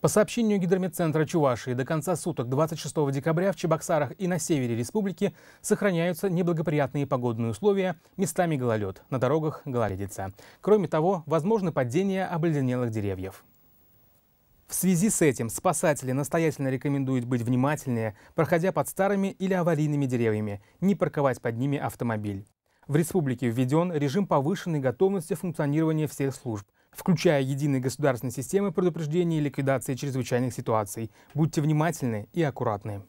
По сообщению Гидрометцентра Чувашии, до конца суток 26 декабря в Чебоксарах и на севере республики сохраняются неблагоприятные погодные условия, местами гололед, на дорогах гололедица. Кроме того, возможны падения обледенелых деревьев. В связи с этим спасатели настоятельно рекомендуют быть внимательнее, проходя под старыми или аварийными деревьями, не парковать под ними автомобиль. В республике введен режим повышенной готовности функционирования всех служб, включая единые государственные системы предупреждения и ликвидации чрезвычайных ситуаций. Будьте внимательны и аккуратны.